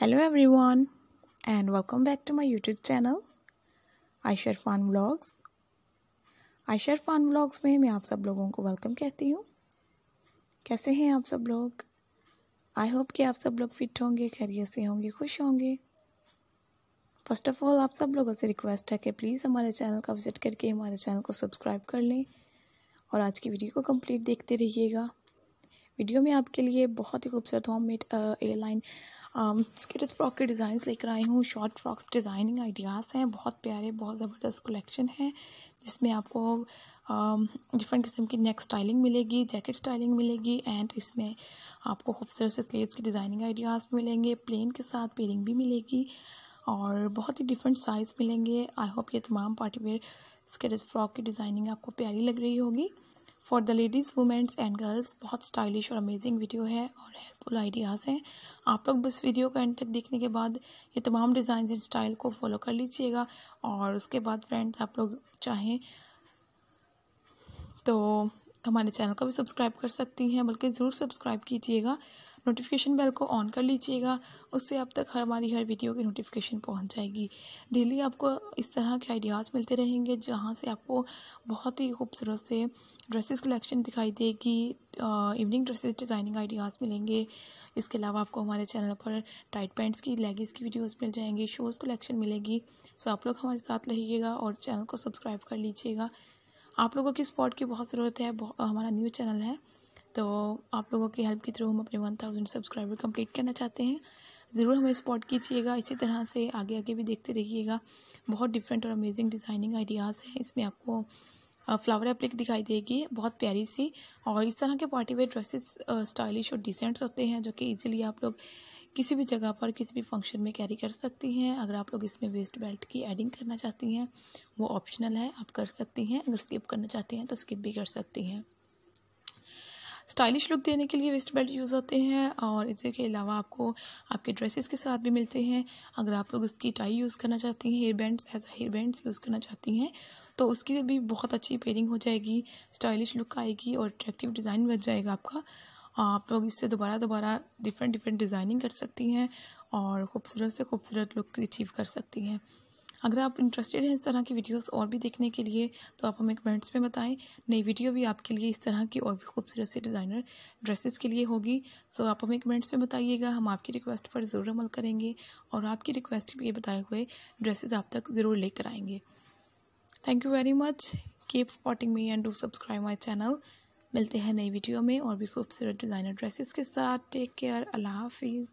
hello everyone and welcome back to my YouTube channel आयशर फान vlogs Eicher फान vlogs में मैं आप सब लोगों को वेलकम कहती हूँ कैसे हैं आप सब लोग आई होप कि आप सब लोग फिट होंगे खैरियत से होंगे खुश होंगे फर्स्ट ऑफ़ ऑल आप सब लोगों से रिक्वेस्ट है कि प्लीज़ हमारे चैनल का विज़िट करके हमारे चैनल को सब्सक्राइब कर लें और आज की वीडियो को कम्प्लीट देखते रहिएगा वीडियो में आपके लिए बहुत ही खूबसूरत home made A line skirt frock के डिज़ाइन लेकर आई हूँ शॉर्ट फ्रॉक्स डिज़ाइनिंग आइडियाज़ हैं बहुत प्यारे बहुत ज़बरदस्त कलेक्शन है जिसमें आपको डिफरेंट um, किस्म की नेक स्टाइलिंग मिलेगी जैकेट स्टाइलिंग मिलेगी एंड इसमें आपको खूबसूरत से स्लीव्स की डिज़ाइनिंग आइडियाज़ मिलेंगे प्लेन के साथ पेयरिंग भी मिलेगी और बहुत ही डिफरेंट साइज़ मिलेंगे आई होप ये तमाम पार्टी वेयर स्केट फ्रॉक की डिज़ाइनिंग आपको प्यारी लग रही होगी for the ladies womens and girls बहुत स्टाइलिश और अमेजिंग वीडियो है और हेल्पफुल आइडियाज़ हैं आप लोग बस वीडियो को एंड तक देखने के बाद ये तमाम डिज़ाइन एंड स्टाइल को फॉलो कर लीजिएगा और उसके बाद फ्रेंड्स आप लोग चाहें तो हमारे चैनल को भी सब्सक्राइब कर सकती हैं बल्कि ज़रूर सब्सक्राइब कीजिएगा नोटिफिकेशन बेल को ऑन कर लीजिएगा उससे आप तक हमारी हर वीडियो की नोटिफिकेशन पहुंच जाएगी डेली आपको इस तरह के आइडियाज़ मिलते रहेंगे जहां से आपको बहुत ही खूबसूरत से ड्रेसेस कलेक्शन दिखाई देगी इवनिंग ड्रेसेस डिज़ाइनिंग आइडियाज़ मिलेंगे इसके अलावा आपको हमारे चैनल पर टाइट पैंट्स की लेगिस की वीडियोज़ मिल जाएंगी शूज़ कलेक्शन मिलेगी सो आप लोग हमारे साथ रहिएगा और चैनल को सब्सक्राइब कर लीजिएगा आप लोगों की सपोर्ट की बहुत ज़रूरत है बहुत, हमारा न्यूज़ चैनल है तो आप लोगों की हेल्प के थ्रू हम अपने वन थाउजेंड सब्सक्राइबर कंप्लीट करना चाहते हैं ज़रूर हमें सपोर्ट कीजिएगा इसी तरह से आगे आगे भी देखते रहिएगा बहुत डिफरेंट और अमेजिंग डिज़ाइनिंग आइडियाज़ हैं इसमें आपको फ्लावर एप्लिक दिखाई देगी बहुत प्यारी सी और इस तरह के पार्टी वेयर ड्रेसेस स्टाइलिश और डिसेंट्स होते हैं जो कि इजीली आप लोग किसी भी जगह पर किसी भी फंक्शन में कैरी कर सकती हैं अगर आप लोग इसमें वेस्ट बेल्ट की एडिंग करना चाहती हैं वो ऑप्शनल है आप कर सकती हैं अगर स्किप करना चाहती हैं तो स्किप भी कर सकती हैं स्टाइलिश लुक देने के लिए वेस्ट बेल्ट यूज़ होते हैं और इसी के अलावा आपको आपके ड्रेसेस के साथ भी मिलते हैं अगर आप लोग उसकी टाई यूज़ करना चाहती हैं hair bands as hair bands use करना चाहती हैं तो उसकी भी बहुत अच्छी पेयरिंग हो जाएगी स्टाइलिश लुक आएगी और अट्रैक्टिव डिज़ाइन बच जाएगा आपका आप लोग इससे दोबारा दोबारा डिफरेंट डिफरेंट डिज़ाइनिंग कर सकती हैं और ख़ूबसूरत से खूबसूरत लुक अचीव कर सकती हैं अगर आप इंटरेस्टेड हैं इस तरह की वीडियोस और भी देखने के लिए तो आप हमें कमेंट्स में बताएं नई वीडियो भी आपके लिए इस तरह की और भी खूबसूरत से डिज़ाइनर ड्रेसेस के लिए होगी सो आप हमें कमेंट्स में बताइएगा हम आपकी रिक्वेस्ट पर ज़रूर अमल करेंगे और आपकी रिक्वेस्ट ये बताए हुए ड्रेसेज आप तक ज़रूर लेकर आएंगे thank you very much keep supporting me and do subscribe my channel मिलते हैं नई वीडियो में और भी खूबसूरत डिज़ाइनर ड्रेसेस के साथ टेक केयर अल्लाह हाफिज़